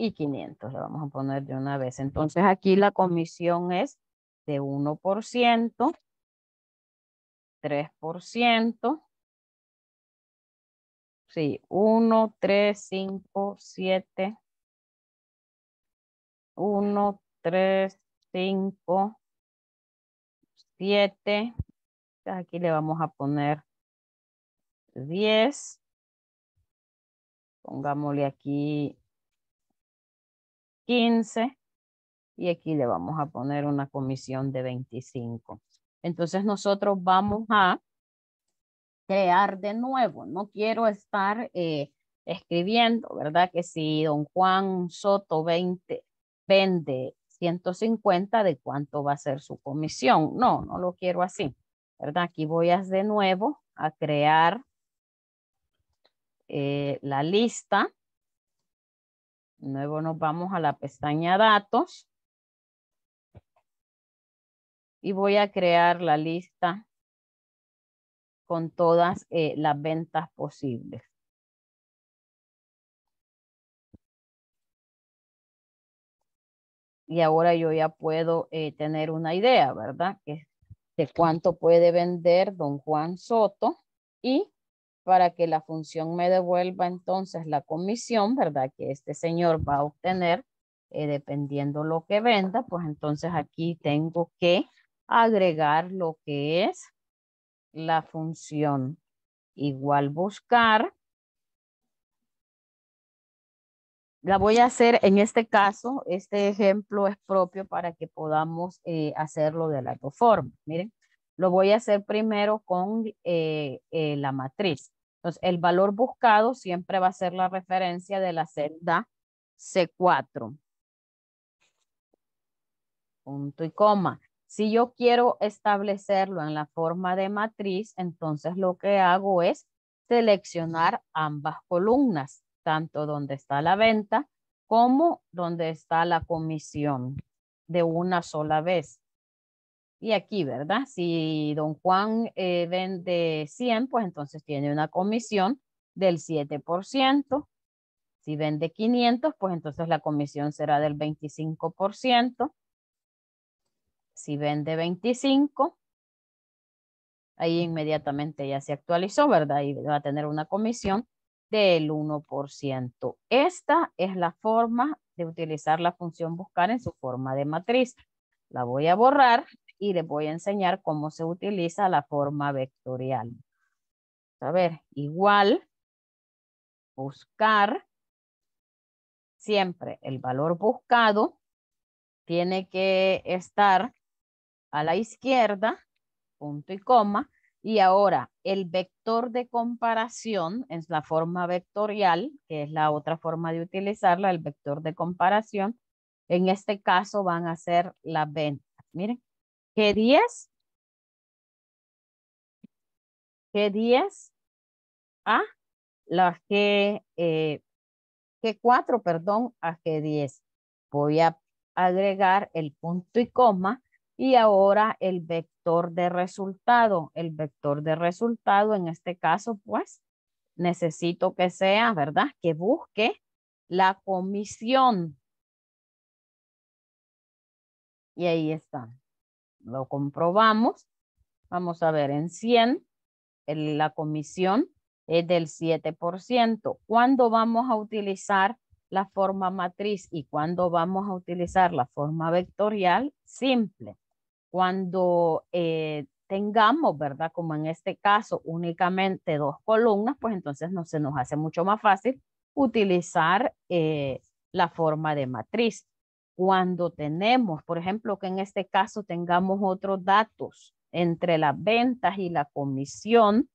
y 500. Le vamos a poner de una vez. Entonces aquí la comisión es de 1%, 3%. Sí, 1, 3, 5, 7. 1, 3, 5, 7. Aquí le vamos a poner 10. Pongámosle aquí 15 y aquí le vamos a poner una comisión de 25. Entonces nosotros vamos a crear de nuevo. No quiero estar eh, escribiendo, ¿verdad? Que si don Juan Soto 20, vende 150, ¿de cuánto va a ser su comisión? No, no lo quiero así, ¿verdad? Aquí voy a, de nuevo a crear eh, la lista nuevo nos vamos a la pestaña datos. Y voy a crear la lista con todas eh, las ventas posibles. Y ahora yo ya puedo eh, tener una idea, ¿verdad? de cuánto puede vender don Juan Soto y para que la función me devuelva entonces la comisión, ¿verdad? Que este señor va a obtener eh, dependiendo lo que venda, pues entonces aquí tengo que agregar lo que es la función igual buscar. La voy a hacer en este caso, este ejemplo es propio para que podamos eh, hacerlo de la otra forma. Miren, lo voy a hacer primero con eh, la matriz el valor buscado siempre va a ser la referencia de la celda C4. Punto y coma. Si yo quiero establecerlo en la forma de matriz, entonces lo que hago es seleccionar ambas columnas, tanto donde está la venta como donde está la comisión de una sola vez. Y aquí, ¿verdad? Si don Juan eh, vende 100, pues entonces tiene una comisión del 7%. Si vende 500, pues entonces la comisión será del 25%. Si vende 25, ahí inmediatamente ya se actualizó, ¿verdad? Y va a tener una comisión del 1%. Esta es la forma de utilizar la función buscar en su forma de matriz. La voy a borrar y les voy a enseñar cómo se utiliza la forma vectorial. A ver, igual, buscar, siempre el valor buscado tiene que estar a la izquierda, punto y coma, y ahora el vector de comparación es la forma vectorial, que es la otra forma de utilizarla, el vector de comparación. En este caso van a ser las ventas. Miren, G10. G10 a la G, eh, G4, perdón, a G10. Voy a agregar el punto y coma y ahora el vector de resultado. El vector de resultado, en este caso, pues, necesito que sea, ¿verdad? Que busque la comisión. Y ahí está lo comprobamos. Vamos a ver, en 100 la comisión es del 7%. ¿Cuándo vamos a utilizar la forma matriz y cuándo vamos a utilizar la forma vectorial? Simple. Cuando eh, tengamos, ¿verdad? Como en este caso, únicamente dos columnas, pues entonces no se nos hace mucho más fácil utilizar eh, la forma de matriz cuando tenemos, por ejemplo, que en este caso tengamos otros datos entre las ventas y la comisión,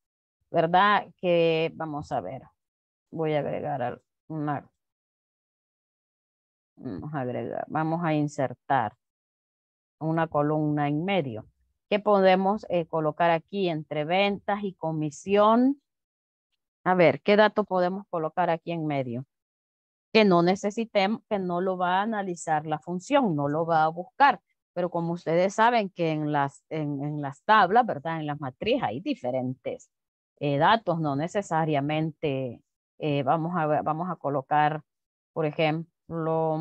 ¿verdad? Que vamos a ver, voy a agregar una, vamos a agregar, vamos a insertar una columna en medio ¿Qué podemos eh, colocar aquí entre ventas y comisión. A ver, ¿qué dato podemos colocar aquí en medio? que no necesitemos, que no lo va a analizar la función, no lo va a buscar. Pero como ustedes saben que en las, en, las tablas, ¿verdad? En las matrices hay diferentes eh, datos, no necesariamente eh, vamos, a, vamos a colocar, por ejemplo,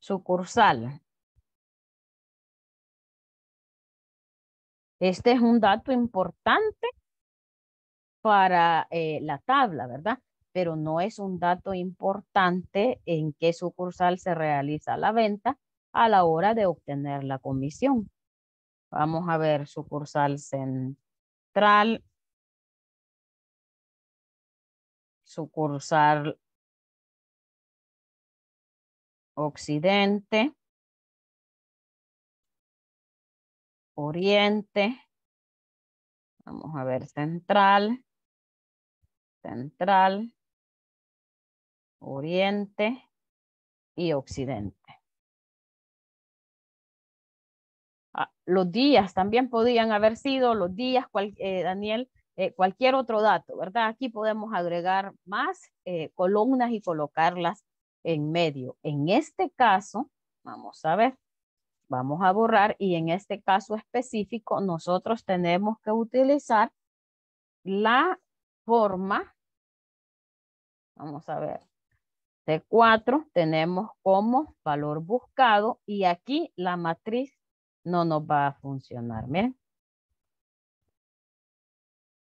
sucursal. Este es un dato importante para eh, la tabla, ¿verdad? pero no es un dato importante en qué sucursal se realiza la venta a la hora de obtener la comisión. Vamos a ver sucursal central, sucursal occidente, oriente, vamos a ver central, central, Oriente y Occidente. Ah, los días también podían haber sido, los días, eh, Daniel, eh, cualquier otro dato, ¿verdad? Aquí podemos agregar más eh, columnas y colocarlas en medio. En este caso, vamos a ver, vamos a borrar y en este caso específico nosotros tenemos que utilizar la forma, vamos a ver, T4 tenemos como valor buscado y aquí la matriz no nos va a funcionar. Miren.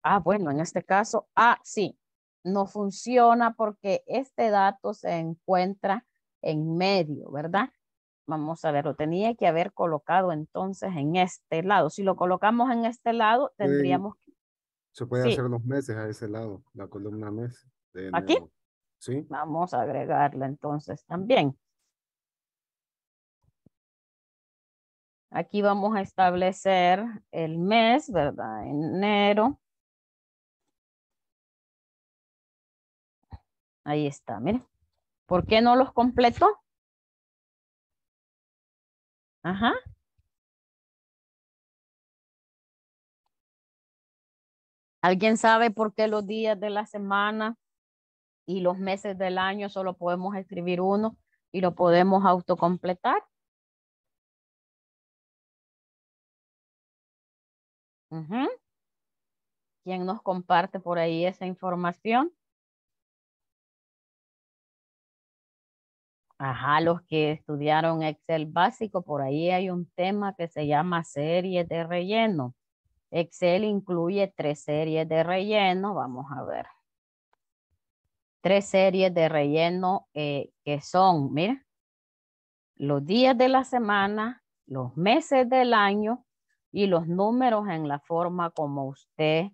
Ah, bueno, en este caso, ah, sí, no funciona porque este dato se encuentra en medio, ¿verdad? Vamos a ver, lo tenía que haber colocado entonces en este lado. Si lo colocamos en este lado, tendríamos... que... Se puede hacer los meses a ese lado, la columna mes. ¿Aquí? Sí. Vamos a agregarla entonces también. Aquí vamos a establecer el mes, ¿verdad? Enero. Ahí está, miren. ¿Por qué no los completo? Ajá. ¿Alguien sabe por qué los días de la semana y los meses del año solo podemos escribir uno y lo podemos autocompletar. ¿Quién nos comparte por ahí esa información? Ajá, los que estudiaron Excel básico, por ahí hay un tema que se llama series de relleno. Excel incluye tres series de relleno. Vamos a ver tres series de relleno eh, que son, mira, los días de la semana, los meses del año y los números en la forma como usted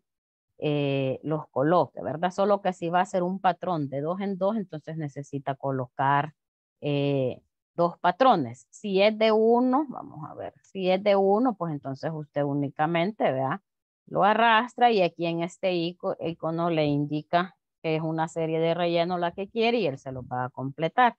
eh, los coloque, ¿verdad? Solo que si va a ser un patrón de dos en dos, entonces necesita colocar eh, dos patrones. Si es de uno, vamos a ver, si es de uno, pues entonces usted únicamente, ¿verdad? Lo arrastra y aquí en este icono le indica que es una serie de relleno la que quiere y él se lo va a completar.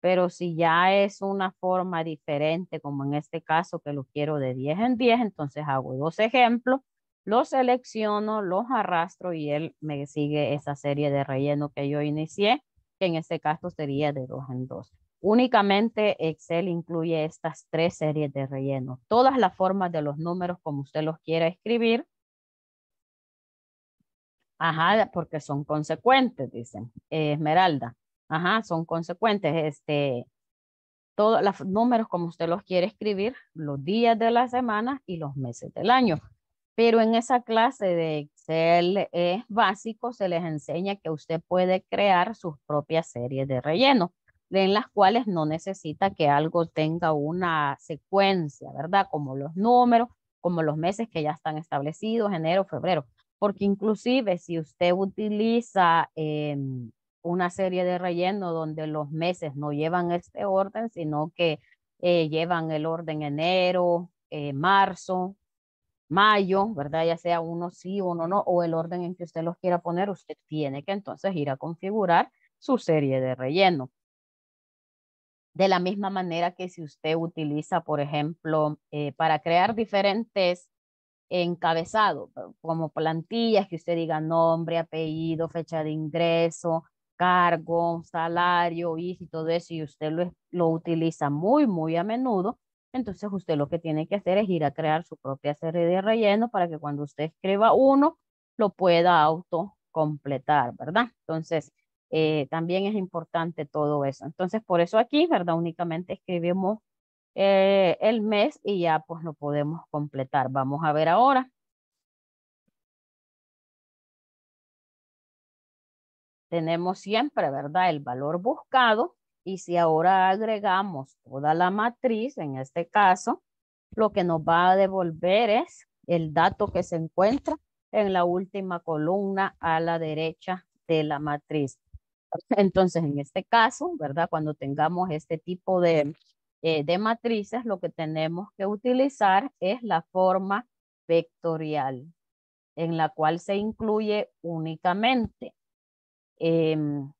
Pero si ya es una forma diferente, como en este caso que lo quiero de 10 en 10, entonces hago dos ejemplos, los selecciono, los arrastro y él me sigue esa serie de relleno que yo inicié, que en este caso sería de 2 en 2. Únicamente Excel incluye estas tres series de relleno. Todas las formas de los números como usted los quiera escribir, Ajá, porque son consecuentes, dicen. Eh, Esmeralda. Ajá, son consecuentes. Este, todos los números como usted los quiere escribir, los días de la semana y los meses del año. Pero en esa clase de Excel es básico se les enseña que usted puede crear sus propias series de relleno, en las cuales no necesita que algo tenga una secuencia, ¿verdad? Como los números, como los meses que ya están establecidos, enero, febrero porque inclusive si usted utiliza em, una serie de relleno donde los meses no llevan este orden, sino que eh, llevan el orden enero, eh, marzo, mayo, ¿verdad? Ya sea uno sí, uno no, o el orden en que usted los quiera poner, usted tiene que entonces ir a configurar su serie de relleno. De la misma manera que si usted utiliza, por ejemplo, eh, para crear diferentes encabezado, como plantillas que usted diga nombre, apellido, fecha de ingreso, cargo, salario, y todo eso, y usted lo, lo utiliza muy, muy a menudo, entonces usted lo que tiene que hacer es ir a crear su propia serie de relleno para que cuando usted escriba uno, lo pueda autocompletar, ¿verdad? Entonces, eh, también es importante todo eso. Entonces, por eso aquí, ¿verdad? Únicamente escribimos eh, el mes y ya pues lo podemos completar. Vamos a ver ahora. Tenemos siempre, ¿verdad? El valor buscado y si ahora agregamos toda la matriz, en este caso, lo que nos va a devolver es el dato que se encuentra en la última columna a la derecha de la matriz. Entonces, en este caso, ¿verdad? Cuando tengamos este tipo de, eh, de matrices, lo que tenemos que utilizar es la forma vectorial, en la cual se incluye únicamente. Em,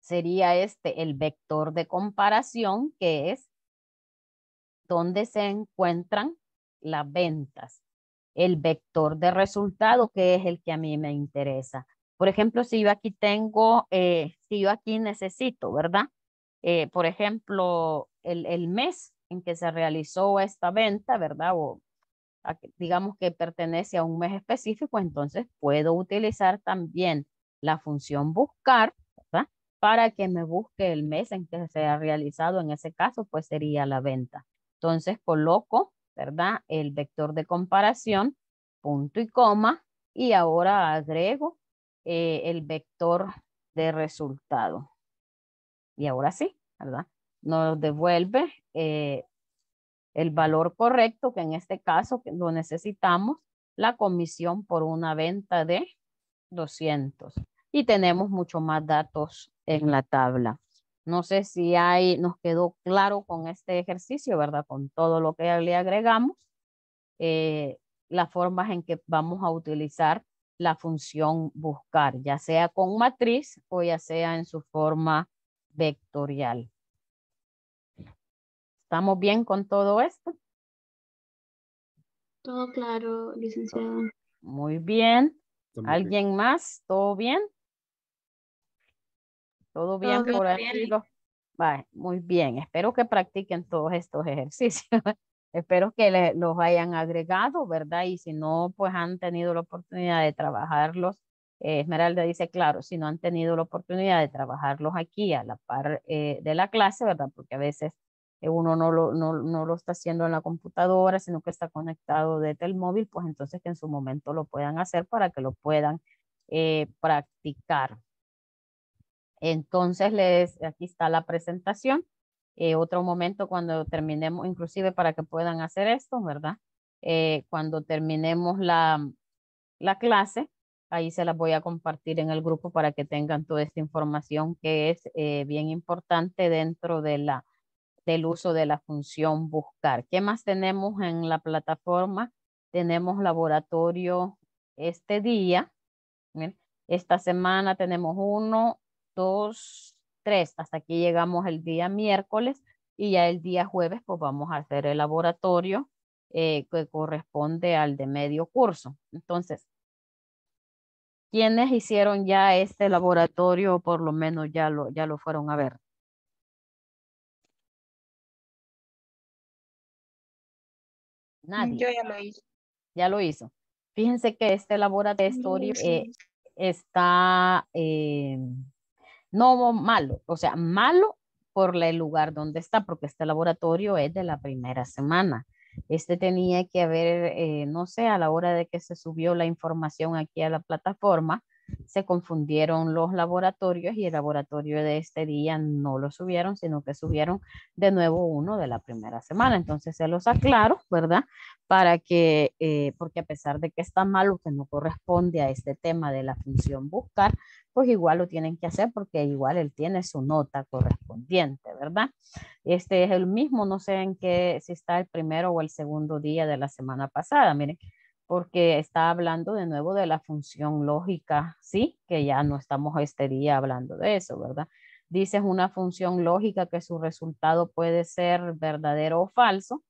sería este el vector de comparación, que es donde se encuentran las ventas. El vector de resultado, que es el que a mí me interesa. Por ejemplo, si yo aquí tengo, eh, si yo aquí necesito, ¿verdad? Eh, por ejemplo, el, mes en que se realizó esta venta, ¿verdad? O digamos que pertenece a un mes específico, entonces puedo utilizar también la función buscar, ¿verdad? Para que me busque el mes en que se ha realizado, en ese caso, pues sería la venta. Entonces coloco, ¿verdad? El vector de comparación, punto y coma, y ahora agrego eh, el vector de resultado y ahora sí, ¿verdad? Nos devuelve eh, el valor correcto, que en este caso lo necesitamos, la comisión por una venta de 200. Y tenemos mucho más datos en la tabla. No sé si hay, nos quedó claro con este ejercicio, ¿verdad? Con todo lo que le agregamos, eh, las formas en que vamos a utilizar la función buscar, ya sea con matriz o ya sea en su forma vectorial. ¿Estamos bien con todo esto? Todo claro, licenciado. Muy bien. ¿Alguien más? ¿Todo bien? ¿Todo bien por muy bien. Espero que practiquen todos estos (laughs) ejercicios. Espero que los hayan agregado, ¿verdad? Y si no, pues han tenido la oportunidad de trabajarlos eh, Esmeralda dice, claro, si no han tenido la oportunidad de trabajarlos aquí a la par eh, de la clase, ¿verdad? Porque a veces eh, uno no lo, no, lo, está haciendo en la computadora, sino que está conectado desde el móvil, pues entonces que en su momento lo puedan hacer para que lo puedan practicar. Entonces, les, aquí está la presentación. otro momento cuando terminemos, inclusive para que puedan hacer esto, ¿verdad? cuando terminemos la, la clase, Ahí se las voy a compartir en el grupo para que tengan toda esta información que es eh, bien importante dentro de la, del uso de la función buscar. ¿Qué más tenemos en la plataforma? Tenemos laboratorio este día. esta semana tenemos uno, dos, tres. Hasta aquí llegamos el día miércoles y ya el día jueves pues vamos a hacer el laboratorio eh, que corresponde al de medio curso. Entonces, ¿Quiénes hicieron ya este laboratorio, por lo menos ya lo, ya lo fueron a ver. Mm, Nadie. Yo ya lo hice. Ya lo hizo. Fíjense que este laboratorio eh, está eh, no malo, o sea, malo por el lugar donde está, porque este laboratorio es de la primera semana. Este tenía que haber, eh, no sé, a la hora de que se subió la información aquí a la plataforma, se confundieron los laboratorios y el laboratorio de este día no lo subieron, sino que subieron de nuevo uno de la primera semana. Entonces se los aclaro, ¿verdad? Para que, eh, porque a pesar de que está mal o que no corresponde a este tema de la función buscar, pues igual lo tienen que hacer porque igual él tiene su nota correspondiente, ¿verdad? Este es el mismo, no sé en qué, si está el primero o el segundo día de la semana pasada. Miren, porque está hablando de nuevo de la función lógica, ¿sí? Que ya no estamos este día hablando de eso, ¿verdad? Dices una función lógica que su resultado puede ser verdadero o falso.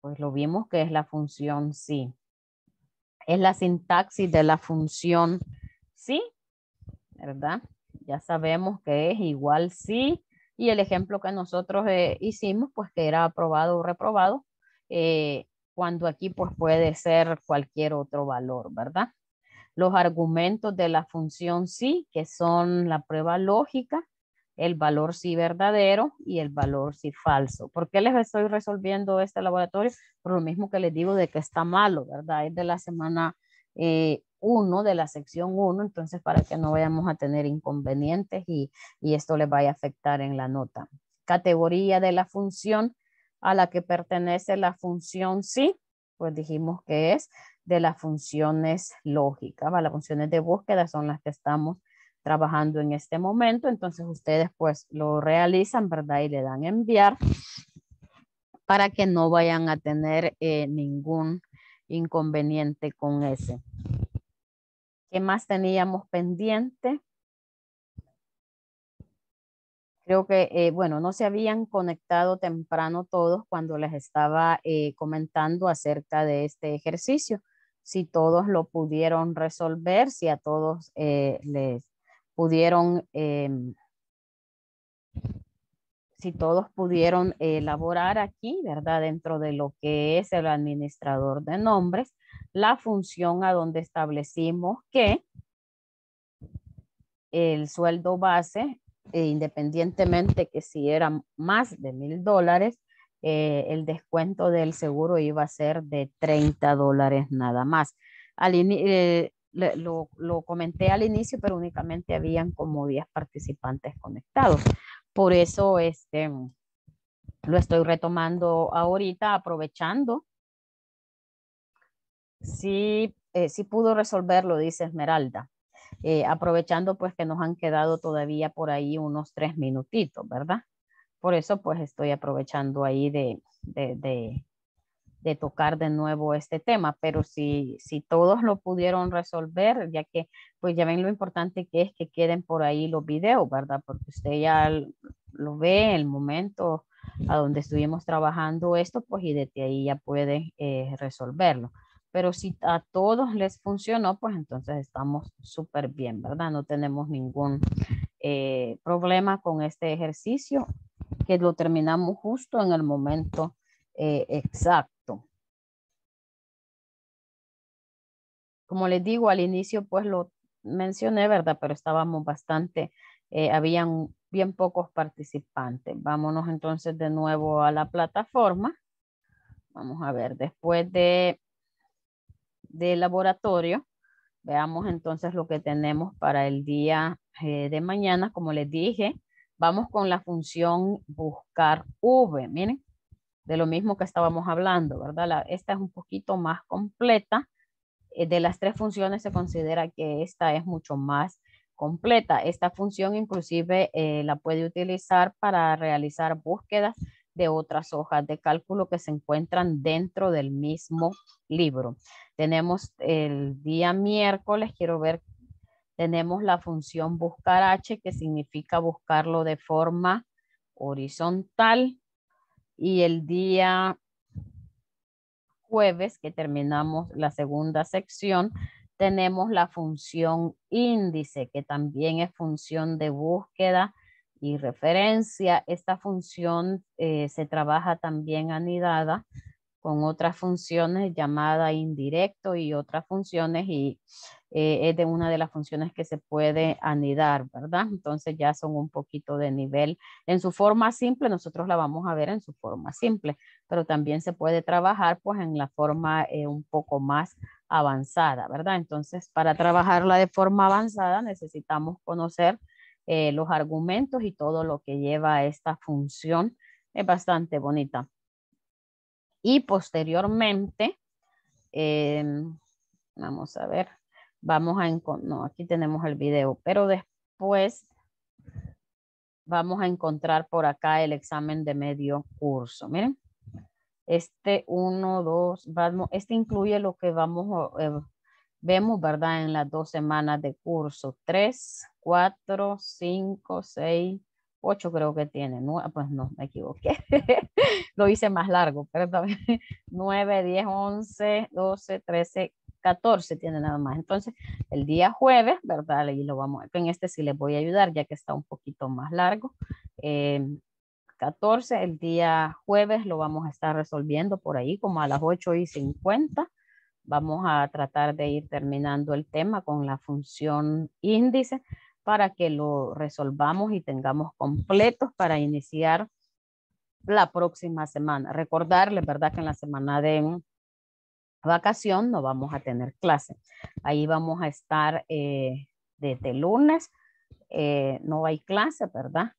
Pues lo vimos que es la función sí. Es la sintaxis de la función sí, ¿verdad? Ya sabemos que es igual sí. Y el ejemplo que nosotros eh, hicimos, pues que era aprobado o reprobado, eh, cuando aquí pues puede ser cualquier otro valor, ¿verdad? Los argumentos de la función sí, que son la prueba lógica, el valor sí verdadero y el valor sí falso. ¿Por qué les estoy resolviendo este laboratorio? Por lo mismo que les digo de que está malo, ¿verdad? Es de la semana 1, eh, de la sección 1, entonces para que no vayamos a tener inconvenientes y, y esto les vaya a afectar en la nota. Categoría de la función a la que pertenece la función sí, pues dijimos que es de las funciones lógicas, las funciones de búsqueda son las que estamos trabajando en este momento, entonces ustedes pues lo realizan, ¿verdad? Y le dan enviar para que no vayan a tener eh, ningún inconveniente con ese. ¿Qué más teníamos pendiente? Creo que, eh, bueno, no se habían conectado temprano todos cuando les estaba eh, comentando acerca de este ejercicio. Si todos lo pudieron resolver, si a todos eh, les pudieron, em, si todos pudieron elaborar aquí, ¿verdad? Dentro de lo que es el administrador de nombres, la función a donde establecimos que el sueldo base e independientemente que si eran más de mil dólares, eh, el descuento del seguro iba a ser de 30 dólares nada más. Eh, lo, comenté al inicio, pero únicamente habían como 10 participantes conectados. Por eso este, lo estoy retomando ahorita, aprovechando. Sí, eh, sí pudo resolverlo, dice Esmeralda. Eh, aprovechando pues que nos han quedado todavía por ahí unos tres minutitos, ¿verdad? Por eso pues estoy aprovechando ahí de, de, de, tocar de nuevo este tema, pero si, si todos lo pudieron resolver, ya que pues ya ven lo importante que es que queden por ahí los videos, ¿verdad? Porque usted ya lo ve en el momento a donde estuvimos trabajando esto, pues y desde ahí ya puede eh, resolverlo. Pero si a todos les funcionó, pues entonces estamos súper bien, ¿verdad? No tenemos ningún eh, problema con este ejercicio, que lo terminamos justo en el momento eh, exacto. Como les digo, al inicio pues lo mencioné, ¿verdad? Pero estábamos bastante, eh, habían bien pocos participantes. Vámonos entonces de nuevo a la plataforma. Vamos a ver, después de de laboratorio. Veamos entonces lo que tenemos para el día eh, de mañana. Como les dije, vamos con la función buscar V. Miren, de lo mismo que estábamos hablando, ¿verdad? esta es un poquito más completa. Eh, de las tres funciones se considera que esta es mucho más completa. Esta función inclusive eh, la puede utilizar para realizar búsquedas de otras hojas de cálculo que se encuentran dentro del mismo libro. Tenemos el día miércoles, quiero ver, tenemos la función buscar H, que significa buscarlo de forma horizontal. Y el día jueves, que terminamos la segunda sección, tenemos la función índice, que también es función de búsqueda y referencia. Esta función eh, se trabaja también anidada con otras funciones llamada indirecto y otras funciones y eh, es de una de las funciones que se puede anidar, ¿verdad? Entonces ya son un poquito de nivel. En su forma simple, nosotros la vamos a ver en su forma simple, pero también se puede trabajar pues en la forma eh, un poco más avanzada, ¿verdad? Entonces para trabajarla de forma avanzada necesitamos conocer eh, los argumentos y todo lo que lleva a esta función. Es bastante bonita y posteriormente, em, vamos a ver, vamos a encontrar, no, aquí tenemos el video, pero después vamos a encontrar por acá el examen de medio curso. Miren, este 1, 2, vamos, este incluye lo que vamos, eh, vemos, ¿verdad? En las dos semanas de curso, 3, 4, 5, 6, ocho creo que tiene, nueve, ah, pues no, me equivoqué, (laughs) lo hice más largo, también (laughs) nueve, diez, once, doce, trece, 14 tiene nada más. Entonces, el día jueves, ¿verdad? Y lo vamos, en este sí les voy a ayudar, ya que está un poquito más largo. Eh, em, 14, el día jueves lo vamos a estar resolviendo por ahí, como a las 8 y 50. Vamos a tratar de ir terminando el tema con la función índice para que lo resolvamos y tengamos completos para iniciar la próxima semana. Recordarles, ¿verdad? Que en la semana de vacación no vamos a tener clase. Ahí vamos a estar eh, desde lunes. Eh, no hay clase, ¿verdad?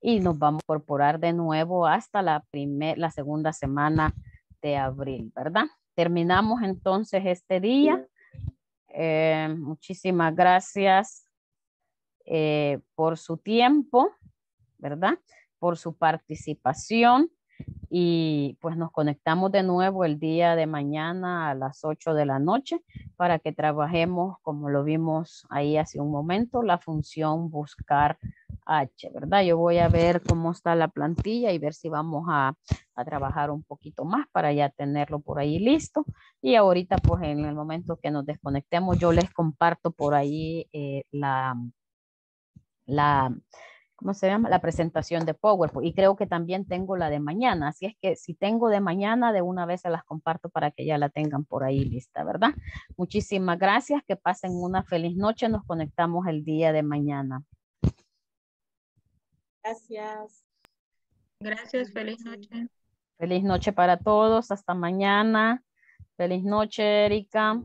Y nos vamos a incorporar de nuevo hasta la, primer, la segunda semana de abril, ¿verdad? Terminamos entonces este día. Eh, muchísimas gracias. Eh, por su tiempo, ¿verdad? Por su participación y pues nos conectamos de nuevo el día de mañana a las 8 de la noche para que trabajemos, como lo vimos ahí hace un momento, la función buscar H, ¿verdad? Yo voy a ver cómo está la plantilla y ver si vamos a, a trabajar un poquito más para ya tenerlo por ahí listo. Y ahorita, pues en el momento que nos desconectemos, yo les comparto por ahí eh, la la, ¿cómo se llama? La presentación de PowerPoint. Y creo que también tengo la de mañana. Así es que si tengo de mañana, de una vez se las comparto para que ya la tengan por ahí lista, ¿verdad? Muchísimas gracias. Que pasen una feliz noche. Nos conectamos el día de mañana. Gracias. Gracias. Feliz noche. Feliz noche para todos. Hasta mañana. Feliz noche, Erika.